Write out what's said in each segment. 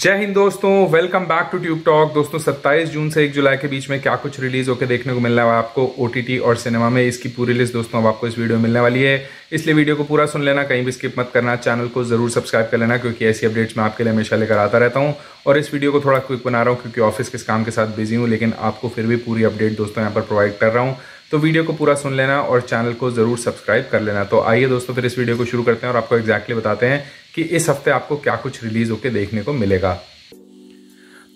जय हिंद दोस्तों welcome back to tube talk दोस्तों 27 जून से 1 जुलाई के बीच में क्या कुछ रिलीज होकर देखने को मिलने वाला है आपको ओ और सिनेमा में इसकी पूरी लिस्ट दोस्तों अब आपको इस वीडियो में मिलने वाली है इसलिए वीडियो को पूरा सुन लेना कहीं भी स्किप मत करना चैनल को जरूर सब्सक्राइब कर लेना क्योंकि ऐसी अपडेट्स मैं आपके लिए हमेशा लेकर आता रहता हूँ और इस वीडियो को थोड़ा क्विक बना रहा हूँ क्योंकि ऑफिस किस काम के साथ बिजी हूँ लेकिन आपको फिर भी पूरी अपडेट दोस्तों यहाँ पर प्रोवाइड कर रहा हूँ तो वीडियो को पूरा सुन लेना और चैनल को ज़रूर सब्सक्राइब कर लेना तो आइए दोस्तों फिर इस वीडियो को शुरू करते हैं और आपको एग्जैक्टली exactly बताते हैं कि इस हफ्ते आपको क्या कुछ रिलीज़ होकर देखने को मिलेगा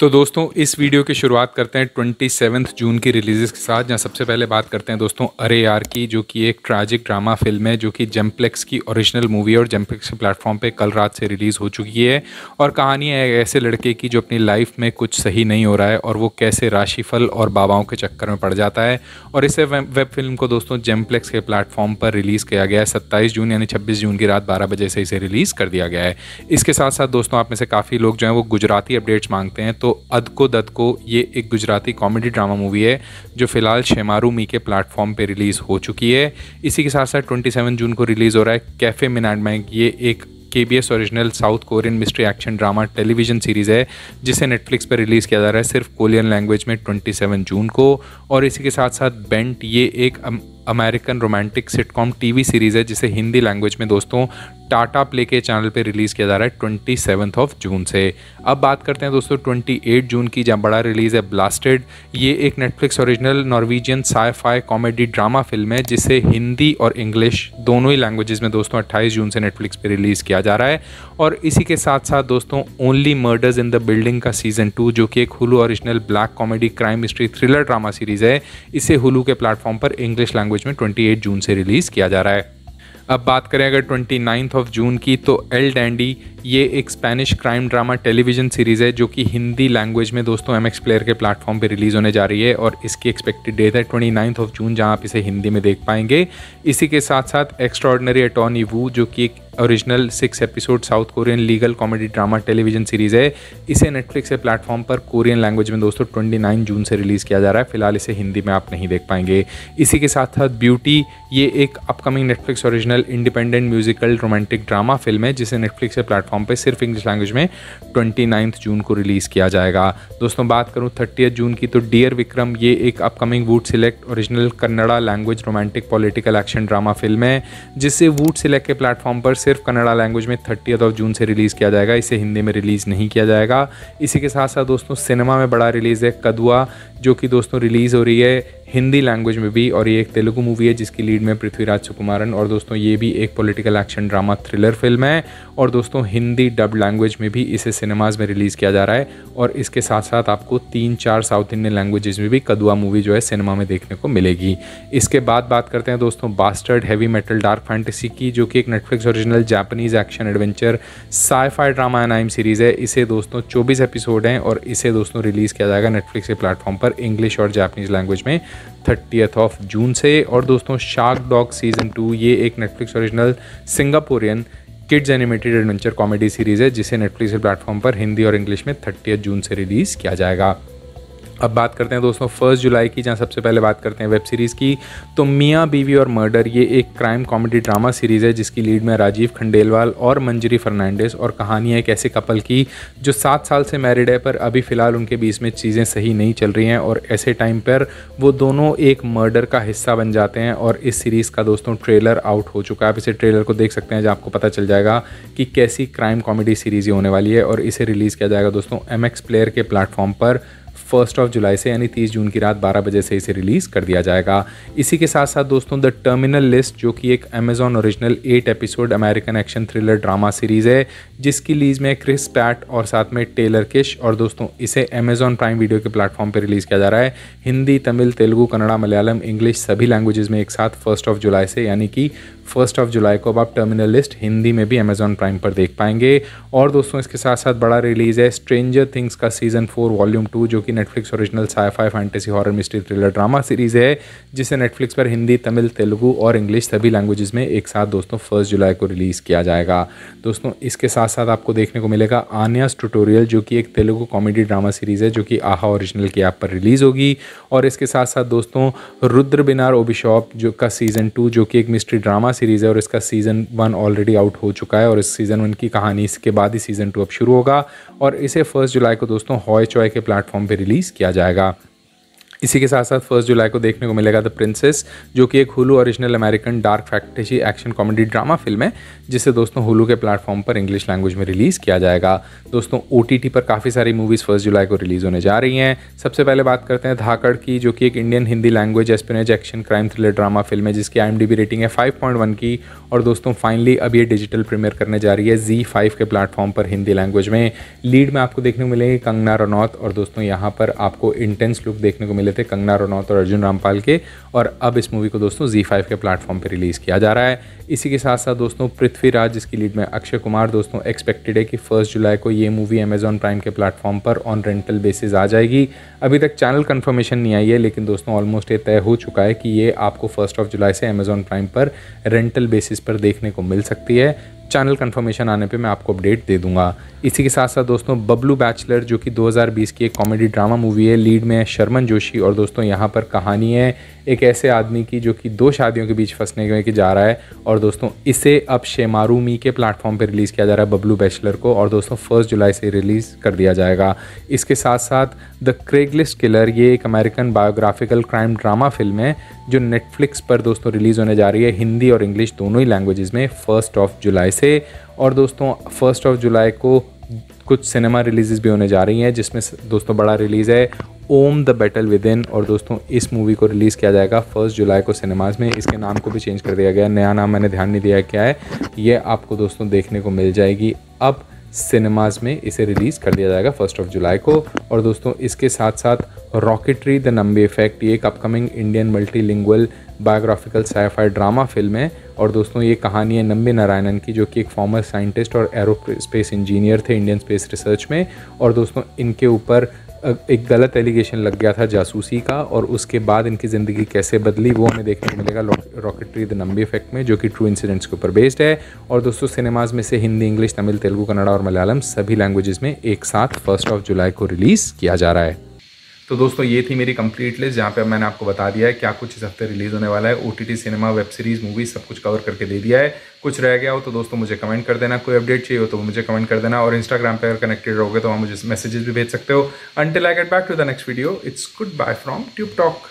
तो दोस्तों इस वीडियो की शुरुआत करते हैं ट्वेंटी सेवन्थ जून की रिलीज़ के साथ जहाँ सबसे पहले बात करते हैं दोस्तों अरे यार की जो कि एक ट्रैजिक ड्रामा फिल्म है जो कि जम्प्लेक्स की ओरिजिनल मूवी और जम्प्लेक्स के प्लेटफॉर्म पे कल रात से रिलीज़ हो चुकी है और कहानी है ऐसे लड़के की जो अपनी लाइफ में कुछ सही नहीं हो रहा है और वो कैसे राशिफल और बाबाओं के चक्कर में पड़ जाता है और इसे वेब फिल्म को दोस्तों जम्प्लेक्स के प्लेटफॉर्म पर रिलीज़ किया गया है सत्ताईस जून यानी छब्बीस जून की रात बारह बजे से इसे रिलीज़ कर दिया गया है इसके साथ साथ दोस्तों आप में से काफ़ी लोग जो हैं वो गुजराती अपडेट्स मांगते हैं तो तो अदको ददको ये एक गुजराती कॉमेडी ड्रामा मूवी है जो फिलहाल शेमारू मी के प्लेटफॉर्म पे रिलीज़ हो चुकी है इसी के साथ साथ 27 जून को रिलीज़ हो रहा है कैफ़े मिनाड मैंग ये एक K B S original South Korean mystery action drama television series है जिसे नेटफ्लिक्स पर रिलीज़ किया जा रहा है सिर्फ कोरियन लैंग्वेज में 27 जून को और इसी के साथ साथ बेंट ये एक American romantic sitcom TV series है जिसे हिंदी लैंग्वेज में दोस्तों टाटा प्ले के चैनल पे रिलीज़ किया जा रहा है ट्वेंटी सेवन्थ ऑफ जून से अब बात करते हैं दोस्तों ट्वेंटी एट जून की जहाँ बड़ा रिलीज़ है ब्लास्टेड ये एक Netflix original Norwegian sci fi comedy drama film है जिसे हिंदी और इंग्लिश दोनों ही लैंग्वेजेस में दोस्तों अट्ठाईस जून से नेटफ्लिक्स पर रिलीज़ किया जा रहा है और इसी के साथ साथ दोस्तों Only Murders in the Building का सीज़न टू जो कि एक Hulu original black comedy crime history thriller drama series है इसे हुलू के प्लेटफॉर्म पर इंग्लिश लैंग्वेज लैंग्वेज में 28 जून से रिलीज़ किया जा रहा है अब बात करें अगर ट्वेंटी ऑफ जून की तो एल डैंडी ये एक Spanish crime drama television series है जो कि हिंदी लैंग्वेज में दोस्तों एम एक्स प्लेयर के प्लेटफॉर्म पे रिलीज़ होने जा रही है और इसकी एक्सपेक्टेड डेट है ट्वेंटी ऑफ जून जहां आप इसे हिंदी में देख पाएंगे इसी के साथ साथ एक्स्ट्रॉडनरी अटॉर्नी वू जो कि एक original six episode South Korean legal comedy drama television series है इसे नेटफ्लिक्स के प्लेटफॉर्म पर कोरियन लैंग्वेज में दोस्तों ट्वेंटी नाइन जून से रिलीज़ किया जा रहा है फिलहाल इसे हिंदी में आप नहीं देख पाएंगे इसी के साथ साथ ब्यूटी ये एक upcoming Netflix original independent musical romantic drama film है जिसे नेटफ्लिक्स के प्लेटफॉर्म पर सिर्फ इंग्लिश लैंग्वेज में ट्वेंटी जून को रिलीज़ किया जाएगा दोस्तों बात करूँ थर्टी जून की तो डियर विक्रम ये एक upcoming Voot Select original Kannada language romantic political action drama film है जिसे वूड सिलेक्ट के प्लेटफॉर्म पर सिर्फ कन्नड़ा लैंग्वेज में थर्टी ऑफ जून से रिलीज़ किया जाएगा इसे हिंदी में रिलीज़ नहीं किया जाएगा इसी के साथ साथ दोस्तों सिनेमा में बड़ा रिलीज़ है कदुआ जो कि दोस्तों रिलीज़ हो रही है हिंदी लैंग्वेज में भी और ये एक तेलुगु मूवी है जिसकी लीड में पृथ्वीराज सुकुमारन और दोस्तों ये भी एक political action drama thriller film है और दोस्तों हिंदी डब लैंग्वेज में भी इसे सिनेमाज में रिलीज़ किया जा रहा है और इसके साथ साथ आपको तीन चार साउथ इंडियन लैंग्वेजेस में भी कदुआ मूवी जो है सिनेमा में देखने को मिलेगी इसके बाद बात करते हैं दोस्तों Bastard Heavy Metal Dark Fantasy की जो कि एक Netflix original novel Japanese action adventure sci fi drama anime series है इसे दोस्तों 24 एपिसोड हैं और इसे दोस्तों रिलीज़ किया जाएगा नेटफ्लिक्स के प्लेटफॉर्म पर इंग्लिश और जापानीज़ लैंग्वेज में थर्टीथ ऑफ जून से और दोस्तों शार्क डॉग सीज़न टू ये एक Netflix original Singaporean kids animated adventure comedy series है जिसे नेटफ्लिक्स के प्लेटफॉर्म पर हिंदी और इंग्लिश में थर्टीथ जून से रिलीज़ किया जाएगा अब बात करते हैं दोस्तों फर्स्ट जुलाई की जहाँ सबसे पहले बात करते हैं वेब सीरीज़ की तो मियाँ बीवी और मर्डर ये एक क्राइम कॉमेडी ड्रामा सीरीज़ है जिसकी लीड में राजीव खंडेलवाल और मंजरी फर्नांडिस और कहानी है एक ऐसे कपल की जो सात साल से मैरिड है पर अभी फ़िलहाल उनके बीच में चीज़ें सही नहीं चल रही हैं और ऐसे टाइम पर वो दोनों एक मर्डर का हिस्सा बन जाते हैं और इस सीरीज़ का दोस्तों ट्रेलर आउट हो चुका है आप इसे ट्रेलर को देख सकते हैं जहाँ आपको पता चल जाएगा कि कैसी क्राइम कॉमेडी सीरीज़ होने वाली है और इसे रिलीज़ किया जाएगा दोस्तों एम प्लेयर के प्लेटफॉर्म पर फर्स्ट ऑफ जुलाई से यानी तीस जून की रात बारह बजे से इसे रिलीज़ कर दिया जाएगा इसी के साथ साथ दोस्तों द टर्मिनल लिस्ट जो कि एक Amazon original eight episode American action thriller drama series है जिसकी लीज में क्रिस पैट और साथ में टेलर किश और दोस्तों इसे अमेजॉन प्राइम वीडियो के प्लेटफॉर्म पर रिलीज़ किया जा रहा है हिंदी तमिल तेलुगू कन्नड़ा मलयालम इंग्लिश सभी लैंग्वेजेज में एक साथ फर्स्ट ऑफ जुलाई से यानी कि फर्स्ट ऑफ जुलाई को अब आप टर्मिनल लिस्ट हिंदी में भी अमेजॉन प्राइम पर देख पाएंगे और दोस्तों इसके साथ साथ बड़ा रिलीज़ है स्ट्रेंजर थिंग्स का सीज़न फोर वॉल्यूम टू जो कि Netflix original sci fi fantasy horror mystery thriller drama series है जिसे नेटफ्लिक्स पर हिंदी तमिल तेलुगु और इंग्लिश सभी लैंग्वेजेस में एक साथ दोस्तों फर्स्ट जुलाई को रिलीज़ किया जाएगा दोस्तों इसके साथ साथ आपको देखने को मिलेगा आनियास ट्यूटोरियल जो कि एक तेलुगु कॉमेडी ड्रामा सीरीज़ है जो कि आहा ओरिजिनल की ऐप पर रिलीज़ होगी और इसके साथ साथ दोस्तों रुद्र बिनार ओबिशॉप जो का सीज़न टू जो कि एक मिस्ट्री ड्रामा सीरीज़ है और इसका सीज़न वन ऑलरेडी आउट हो चुका है और इस सीज़न वन की कहानी इसके बाद ही सीज़न टू अब शुरू होगा और इसे फर्स्ट जुलाई को दोस्तों हॉय चॉय के प्लेटफॉर्म पर रिलीज़ किया जाएगा इसी के साथ साथ फर्स्ट जुलाई को देखने को मिलेगा द प्रिंसेस जो कि एक Hulu original American dark fantasy action comedy drama film है जिसे दोस्तों हुलू के प्लेटफॉर्म पर इंग्लिश लैंग्वेज में रिलीज़ किया जाएगा दोस्तों ओ पर काफ़ी सारी मूवीज़ फर्स्ट जुलाई को रिलीज़ होने जा रही हैं सबसे पहले बात करते हैं धाकड़ की जो कि एक Indian Hindi language espionage action crime thriller drama film है जिसकी आई रेटिंग है फाइव की और दोस्तों फाइनली अब ये डिजिटल प्रीमियर करने जा रही है जी फाइव के प्लेटफॉर्म पर हिंदी लैंग्वेज में लीड में आपको देखने को मिलेगी कंगना रनौत और दोस्तों यहाँ पर आपको इंटेंस लुक देखने को मिलेगा मिले थे कंगना रनौत और अर्जुन रामपाल के और अब इस मूवी को दोस्तों जी फाइव के प्लेटफॉर्म पर रिलीज़ किया जा रहा है इसी के साथ साथ दोस्तों पृथ्वीराज जिसकी लीड में अक्षय कुमार दोस्तों एक्सपेक्टेड है कि फर्स्ट जुलाई को ये मूवी अमेजॉन प्राइम के प्लेटफॉर्म पर ऑन रेंटल बेसिस आ जाएगी अभी तक चैनल कन्फर्मेशन नहीं आई है लेकिन दोस्तों ऑलमोस्ट ये तय हो चुका है कि ये आपको फर्स्ट ऑफ जुलाई से अमेजॉन प्राइम पर रेंटल बेसिस पर देखने को मिल सकती है चैनल कंफर्मेशन आने पे मैं आपको अपडेट दे दूंगा इसी के साथ साथ दोस्तों बबलू बैचलर जो कि 2020 की एक कॉमेडी ड्रामा मूवी है लीड में है शर्मन जोशी और दोस्तों यहाँ पर कहानी है एक ऐसे आदमी की जो कि दो शादियों के बीच फंसने के जा रहा है और दोस्तों इसे अब शेमारू मी के प्लेटफॉर्म पर रिलीज़ किया जा रहा है बबलू बैचलर को और दोस्तों फर्स्ट जुलाई से रिलीज़ कर दिया जाएगा इसके साथ साथ द क्रेगलिस्ट किलर ये एक American biographical crime drama film है जो नेटफ्लिक्स पर दोस्तों रिलीज़ होने जा रही है हिंदी और इंग्लिश दोनों ही लैंग्वेज में फर्स्ट ऑफ जुलाई से और दोस्तों फर्स्ट ऑफ जुलाई को कुछ सिनेमा रिलीजेस भी होने जा रही हैं जिसमें दोस्तों बड़ा रिलीज़ है Om the Battle Within और दोस्तों इस मूवी को रिलीज़ किया जाएगा फर्स्ट जुलाई को सिनेमाज में इसके नाम को भी चेंज कर दिया गया नया नाम मैंने ध्यान नहीं दिया क्या है ये आपको दोस्तों देखने को मिल जाएगी अब सिनेमाज में इसे रिलीज़ कर दिया जाएगा फर्स्ट ऑफ जुलाई को और दोस्तों इसके साथ साथ रॉकेटरी द नंबी इफेक्ट ये एक upcoming Indian multilingual biographical sci fi drama film है और दोस्तों ये कहानी है नम्बे नारायणन की जो कि एक फॉर्मर साइंटिस्ट और एरो स्पेस इंजीनियर थे इंडियन स्पेस रिसर्च में और दोस्तों इनके ऊपर एक गलत एलिगेशन लग गया था जासूसी का और उसके बाद इनकी ज़िंदगी कैसे बदली वो हमें देखने को मिलेगा रॉकेटरी द नंबी इफेक्ट में जो कि ट्रू इंसिडेंट्स के ऊपर बेस्ड है और दोस्तों सिनेमाज में से हिंदी इंग्लिश तमिल तेलुगू कन्नड़ा और मलयालम सभी लैंग्वेजेस में एक साथ फर्स्ट ऑफ जुलाई को रिलीज़ किया जा रहा है तो दोस्तों ये थी मेरी कंप्लीट लिस्ट जहाँ पे मैंने आपको बता दिया है क्या कुछ इस हफ्ते रिलीज़ होने वाला है O Cinema web series movie सब कुछ कवर करके दे दिया है कुछ रह गया हो तो दोस्तों मुझे कमेंट कर देना कोई अपडेट चाहिए हो तो मुझे कमेंट कर देना और इंस्टाग्राम पर अगर कनेक्टेड रहोगे तो वहाँ मुझे मैसेजेस भी भेज सकते हो until I get back to the next video it's good bye from Tube talk